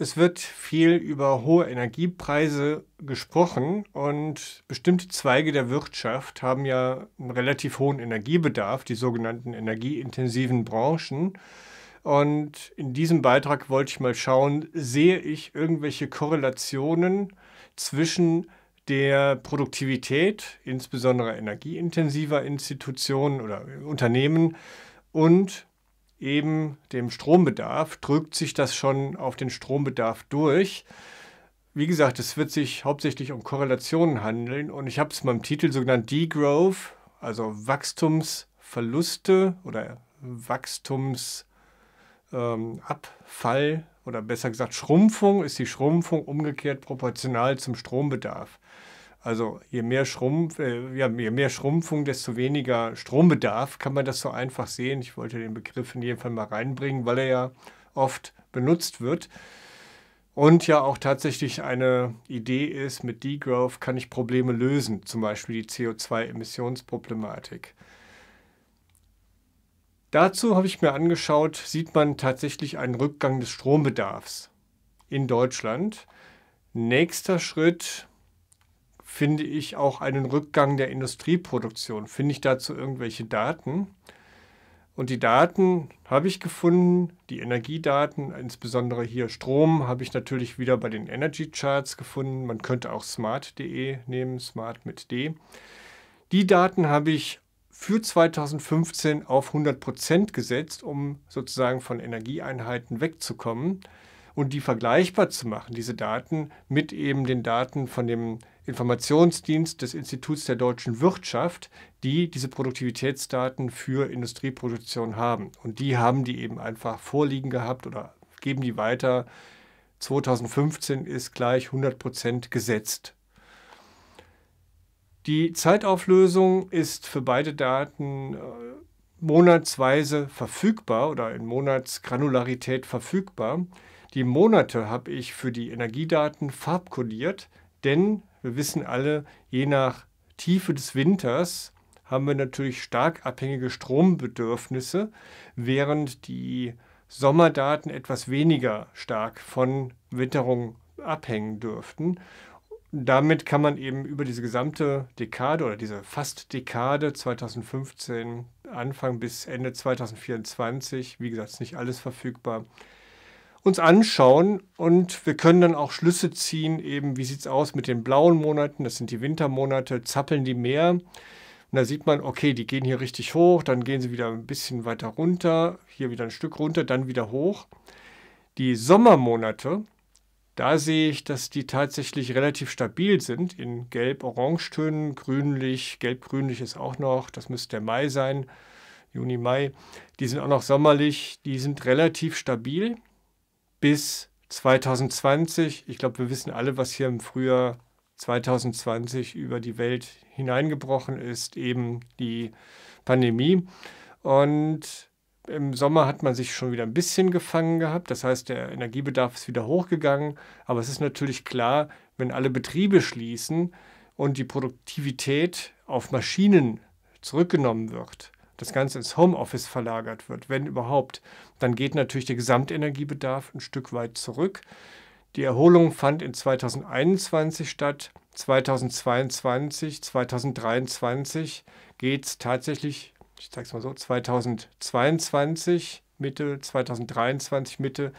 Es wird viel über hohe Energiepreise gesprochen und bestimmte Zweige der Wirtschaft haben ja einen relativ hohen Energiebedarf, die sogenannten energieintensiven Branchen. Und in diesem Beitrag wollte ich mal schauen, sehe ich irgendwelche Korrelationen zwischen der Produktivität, insbesondere energieintensiver Institutionen oder Unternehmen, und eben dem Strombedarf, drückt sich das schon auf den Strombedarf durch. Wie gesagt, es wird sich hauptsächlich um Korrelationen handeln und ich habe es meinem Titel so genannt Degrowth, also Wachstumsverluste oder Wachstumsabfall ähm, oder besser gesagt Schrumpfung ist die Schrumpfung umgekehrt proportional zum Strombedarf. Also je mehr, Schrumpf, äh, ja, je mehr Schrumpfung, desto weniger Strombedarf, kann man das so einfach sehen. Ich wollte den Begriff in jedem Fall mal reinbringen, weil er ja oft benutzt wird. Und ja auch tatsächlich eine Idee ist, mit Degrowth kann ich Probleme lösen, zum Beispiel die CO2-Emissionsproblematik. Dazu habe ich mir angeschaut, sieht man tatsächlich einen Rückgang des Strombedarfs in Deutschland. Nächster Schritt, finde ich auch einen Rückgang der Industrieproduktion. Finde ich dazu irgendwelche Daten? Und die Daten habe ich gefunden, die Energiedaten, insbesondere hier Strom, habe ich natürlich wieder bei den Energy Charts gefunden. Man könnte auch smart.de nehmen, smart mit D. Die Daten habe ich für 2015 auf 100 Prozent gesetzt, um sozusagen von Energieeinheiten wegzukommen und die vergleichbar zu machen, diese Daten mit eben den Daten von dem Informationsdienst des Instituts der deutschen Wirtschaft, die diese Produktivitätsdaten für Industrieproduktion haben. Und die haben die eben einfach vorliegen gehabt oder geben die weiter. 2015 ist gleich 100% Prozent gesetzt. Die Zeitauflösung ist für beide Daten äh, monatsweise verfügbar oder in Monatsgranularität verfügbar. Die Monate habe ich für die Energiedaten farbkodiert, denn wir wissen alle, je nach Tiefe des Winters haben wir natürlich stark abhängige Strombedürfnisse, während die Sommerdaten etwas weniger stark von Witterung abhängen dürften. Damit kann man eben über diese gesamte Dekade oder diese fast Dekade 2015 Anfang bis Ende 2024, wie gesagt, ist nicht alles verfügbar, uns anschauen und wir können dann auch Schlüsse ziehen, eben wie sieht es aus mit den blauen Monaten, das sind die Wintermonate, zappeln die mehr. Und da sieht man, okay, die gehen hier richtig hoch, dann gehen sie wieder ein bisschen weiter runter, hier wieder ein Stück runter, dann wieder hoch. Die Sommermonate, da sehe ich, dass die tatsächlich relativ stabil sind in gelb orangetönen grünlich, gelb-grünlich ist auch noch, das müsste der Mai sein, Juni, Mai. Die sind auch noch sommerlich, die sind relativ stabil bis 2020. Ich glaube, wir wissen alle, was hier im Frühjahr 2020 über die Welt hineingebrochen ist, eben die Pandemie. Und im Sommer hat man sich schon wieder ein bisschen gefangen gehabt. Das heißt, der Energiebedarf ist wieder hochgegangen. Aber es ist natürlich klar, wenn alle Betriebe schließen und die Produktivität auf Maschinen zurückgenommen wird, das Ganze ins Homeoffice verlagert wird, wenn überhaupt, dann geht natürlich der Gesamtenergiebedarf ein Stück weit zurück. Die Erholung fand in 2021 statt. 2022, 2023 geht es tatsächlich, ich sage es mal so, 2022 Mitte, 2023 Mitte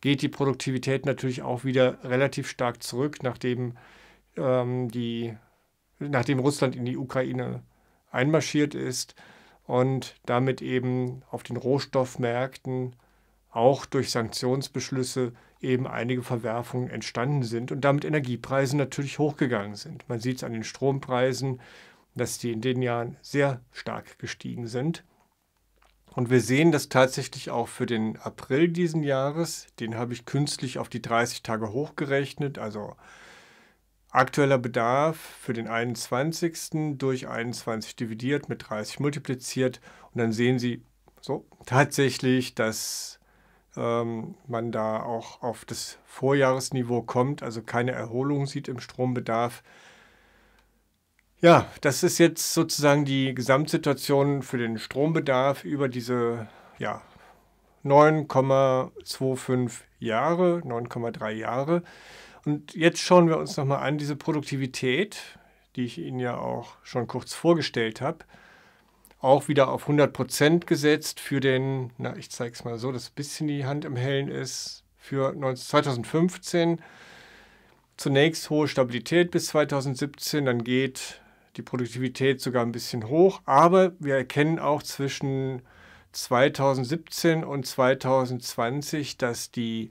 geht die Produktivität natürlich auch wieder relativ stark zurück, nachdem, ähm, die, nachdem Russland in die Ukraine einmarschiert ist und damit eben auf den Rohstoffmärkten auch durch Sanktionsbeschlüsse eben einige Verwerfungen entstanden sind und damit Energiepreise natürlich hochgegangen sind. Man sieht es an den Strompreisen, dass die in den Jahren sehr stark gestiegen sind. Und wir sehen das tatsächlich auch für den April diesen Jahres. Den habe ich künstlich auf die 30 Tage hochgerechnet, also Aktueller Bedarf für den 21. durch 21 dividiert mit 30 multipliziert und dann sehen Sie so tatsächlich, dass ähm, man da auch auf das Vorjahresniveau kommt, also keine Erholung sieht im Strombedarf. Ja, das ist jetzt sozusagen die Gesamtsituation für den Strombedarf über diese ja, 9,25 Jahre, 9,3 Jahre. Und jetzt schauen wir uns nochmal an, diese Produktivität, die ich Ihnen ja auch schon kurz vorgestellt habe, auch wieder auf 100% gesetzt für den, na, ich zeige es mal so, dass ein bisschen die Hand im Hellen ist, für 19, 2015. Zunächst hohe Stabilität bis 2017, dann geht die Produktivität sogar ein bisschen hoch, aber wir erkennen auch zwischen 2017 und 2020, dass die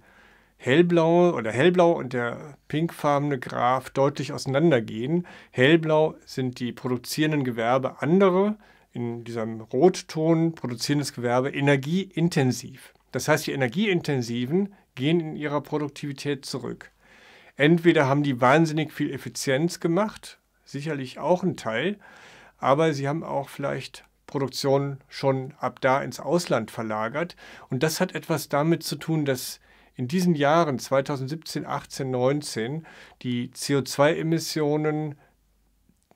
hellblaue oder hellblau und der pinkfarbene Graph deutlich auseinandergehen. Hellblau sind die produzierenden Gewerbe andere, in diesem Rotton produzierendes Gewerbe energieintensiv. Das heißt, die energieintensiven gehen in ihrer Produktivität zurück. Entweder haben die wahnsinnig viel Effizienz gemacht, sicherlich auch ein Teil, aber sie haben auch vielleicht Produktion schon ab da ins Ausland verlagert. Und das hat etwas damit zu tun, dass in diesen Jahren 2017, 18, 19 die CO2-Emissionen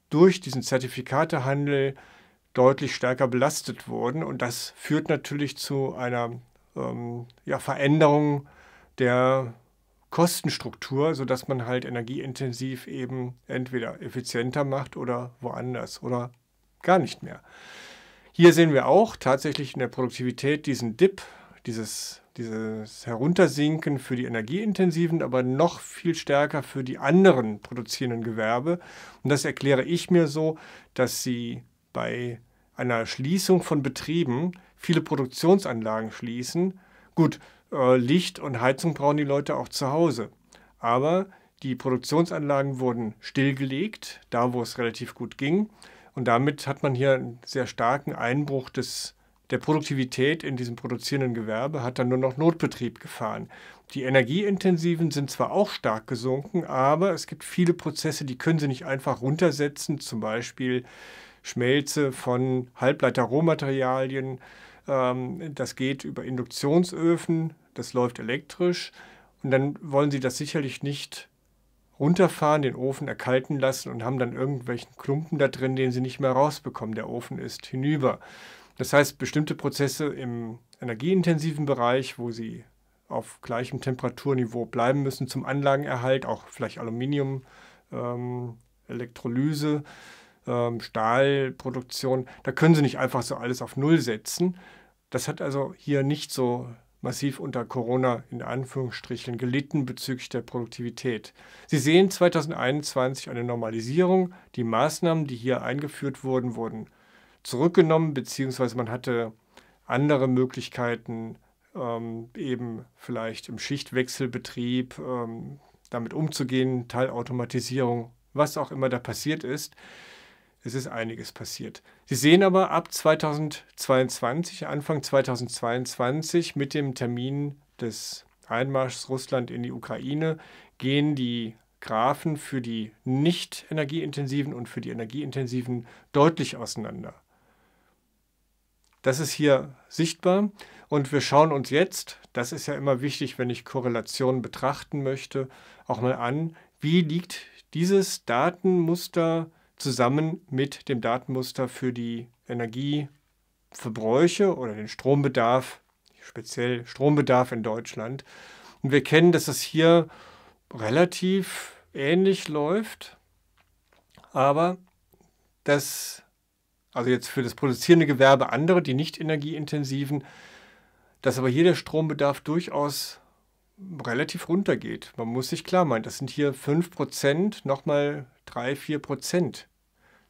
durch diesen Zertifikatehandel deutlich stärker belastet wurden. Und das führt natürlich zu einer ähm, ja, Veränderung der Kostenstruktur, sodass man halt energieintensiv eben entweder effizienter macht oder woanders oder gar nicht mehr. Hier sehen wir auch tatsächlich in der Produktivität diesen Dip, dieses dieses Heruntersinken für die energieintensiven, aber noch viel stärker für die anderen produzierenden Gewerbe. Und das erkläre ich mir so, dass sie bei einer Schließung von Betrieben viele Produktionsanlagen schließen. Gut, äh, Licht und Heizung brauchen die Leute auch zu Hause. Aber die Produktionsanlagen wurden stillgelegt, da wo es relativ gut ging. Und damit hat man hier einen sehr starken Einbruch des der Produktivität in diesem produzierenden Gewerbe hat dann nur noch Notbetrieb gefahren. Die energieintensiven sind zwar auch stark gesunken, aber es gibt viele Prozesse, die können sie nicht einfach runtersetzen, zum Beispiel Schmelze von Halbleiter-Rohmaterialien. Ähm, das geht über Induktionsöfen, das läuft elektrisch und dann wollen sie das sicherlich nicht runterfahren, den Ofen erkalten lassen und haben dann irgendwelchen Klumpen da drin, den sie nicht mehr rausbekommen. Der Ofen ist hinüber. Das heißt, bestimmte Prozesse im energieintensiven Bereich, wo sie auf gleichem Temperaturniveau bleiben müssen zum Anlagenerhalt, auch vielleicht Aluminium, ähm, Elektrolyse, ähm, Stahlproduktion, da können sie nicht einfach so alles auf Null setzen. Das hat also hier nicht so massiv unter Corona in Anführungsstrichen gelitten bezüglich der Produktivität. Sie sehen 2021 eine Normalisierung. Die Maßnahmen, die hier eingeführt wurden, wurden zurückgenommen, beziehungsweise man hatte andere Möglichkeiten, ähm, eben vielleicht im Schichtwechselbetrieb ähm, damit umzugehen, Teilautomatisierung, was auch immer da passiert ist. Es ist einiges passiert. Sie sehen aber ab 2022, Anfang 2022 mit dem Termin des Einmarschs Russland in die Ukraine gehen die Graphen für die nicht energieintensiven und für die energieintensiven deutlich auseinander. Das ist hier sichtbar. Und wir schauen uns jetzt, das ist ja immer wichtig, wenn ich Korrelationen betrachten möchte, auch mal an, wie liegt dieses Datenmuster zusammen mit dem Datenmuster für die Energieverbräuche oder den Strombedarf, speziell Strombedarf in Deutschland. Und wir kennen, dass das hier relativ ähnlich läuft, aber das also jetzt für das produzierende Gewerbe andere, die nicht energieintensiven, dass aber hier der Strombedarf durchaus relativ runtergeht. Man muss sich klar machen, das sind hier 5%, nochmal 3, 4%.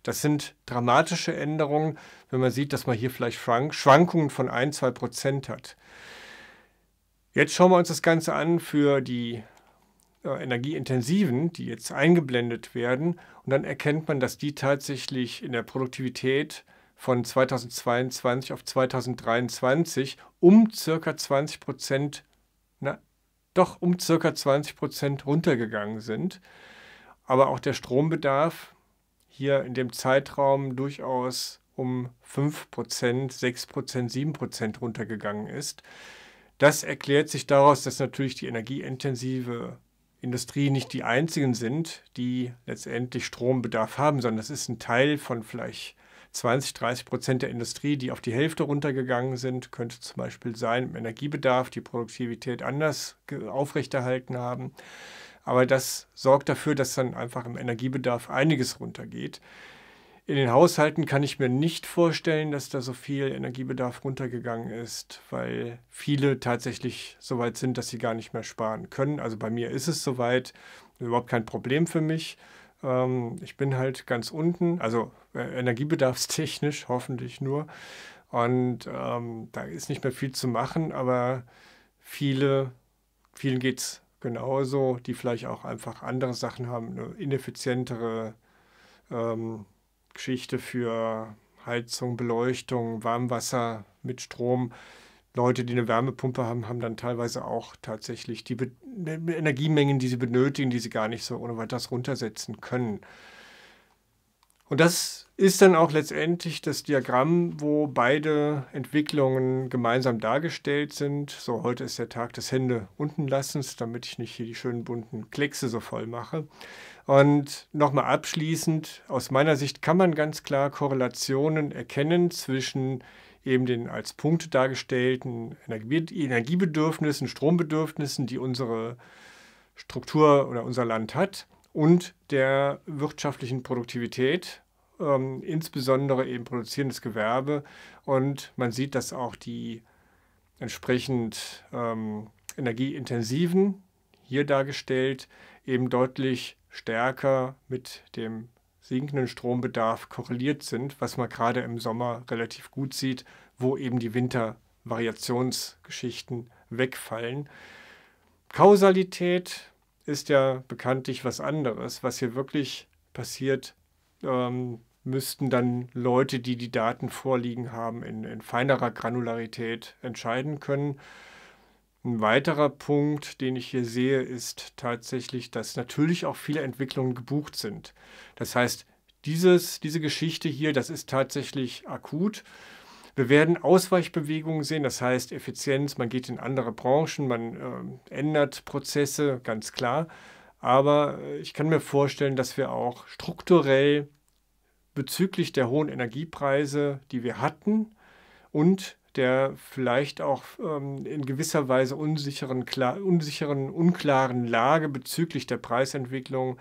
Das sind dramatische Änderungen, wenn man sieht, dass man hier vielleicht Schwankungen von 1, 2 Prozent hat. Jetzt schauen wir uns das Ganze an für die äh, energieintensiven, die jetzt eingeblendet werden. Und dann erkennt man, dass die tatsächlich in der Produktivität von 2022 auf 2023 um circa 20 Prozent, na, doch um circa 20 Prozent runtergegangen sind. Aber auch der Strombedarf hier in dem Zeitraum durchaus um 5 Prozent, 6 Prozent, 7 Prozent runtergegangen ist. Das erklärt sich daraus, dass natürlich die energieintensive Industrie nicht die einzigen sind, die letztendlich Strombedarf haben, sondern das ist ein Teil von vielleicht 20, 30 Prozent der Industrie, die auf die Hälfte runtergegangen sind, könnte zum Beispiel sein, im Energiebedarf die Produktivität anders aufrechterhalten haben. Aber das sorgt dafür, dass dann einfach im Energiebedarf einiges runtergeht. In den Haushalten kann ich mir nicht vorstellen, dass da so viel Energiebedarf runtergegangen ist, weil viele tatsächlich so weit sind, dass sie gar nicht mehr sparen können. Also bei mir ist es soweit, überhaupt kein Problem für mich. Ähm, ich bin halt ganz unten, also äh, energiebedarfstechnisch hoffentlich nur. Und ähm, da ist nicht mehr viel zu machen, aber viele, vielen geht es genauso, die vielleicht auch einfach andere Sachen haben, eine ineffizientere ähm, Geschichte für Heizung, Beleuchtung, Warmwasser mit Strom. Leute, die eine Wärmepumpe haben, haben dann teilweise auch tatsächlich die Be ne, ne, Energiemengen, die sie benötigen, die sie gar nicht so ohne weiteres runtersetzen können. Und das ist dann auch letztendlich das Diagramm, wo beide Entwicklungen gemeinsam dargestellt sind. So, heute ist der Tag des Hände unten lassens, damit ich nicht hier die schönen bunten Kleckse so voll mache. Und nochmal abschließend, aus meiner Sicht kann man ganz klar Korrelationen erkennen zwischen eben den als Punkte dargestellten Energiebedürfnissen, Strombedürfnissen, die unsere Struktur oder unser Land hat, und der wirtschaftlichen Produktivität, ähm, insbesondere eben produzierendes Gewerbe. Und man sieht, dass auch die entsprechend ähm, energieintensiven, hier dargestellt, eben deutlich stärker mit dem sinkenden Strombedarf korreliert sind, was man gerade im Sommer relativ gut sieht, wo eben die Wintervariationsgeschichten wegfallen. Kausalität ist ja bekanntlich was anderes. Was hier wirklich passiert, ähm, müssten dann Leute, die die Daten vorliegen haben, in, in feinerer Granularität entscheiden können. Ein weiterer Punkt, den ich hier sehe, ist tatsächlich, dass natürlich auch viele Entwicklungen gebucht sind. Das heißt, dieses, diese Geschichte hier, das ist tatsächlich akut. Wir werden Ausweichbewegungen sehen, das heißt Effizienz, man geht in andere Branchen, man äh, ändert Prozesse, ganz klar. Aber äh, ich kann mir vorstellen, dass wir auch strukturell bezüglich der hohen Energiepreise, die wir hatten, und der vielleicht auch ähm, in gewisser Weise unsicheren, klar, unsicheren, unklaren Lage bezüglich der Preisentwicklung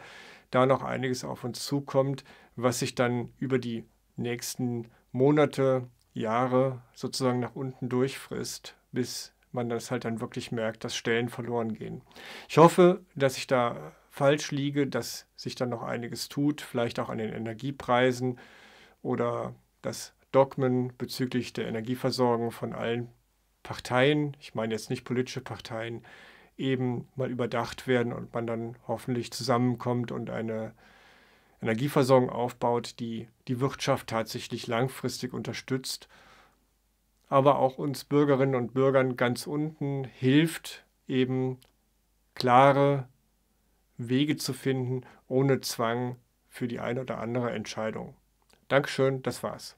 da noch einiges auf uns zukommt, was sich dann über die nächsten Monate, Jahre sozusagen nach unten durchfrisst, bis man das halt dann wirklich merkt, dass Stellen verloren gehen. Ich hoffe, dass ich da falsch liege, dass sich dann noch einiges tut, vielleicht auch an den Energiepreisen oder dass Dogmen bezüglich der Energieversorgung von allen Parteien, ich meine jetzt nicht politische Parteien, eben mal überdacht werden und man dann hoffentlich zusammenkommt und eine Energieversorgung aufbaut, die die Wirtschaft tatsächlich langfristig unterstützt, aber auch uns Bürgerinnen und Bürgern ganz unten hilft, eben klare Wege zu finden, ohne Zwang für die eine oder andere Entscheidung. Dankeschön, das war's.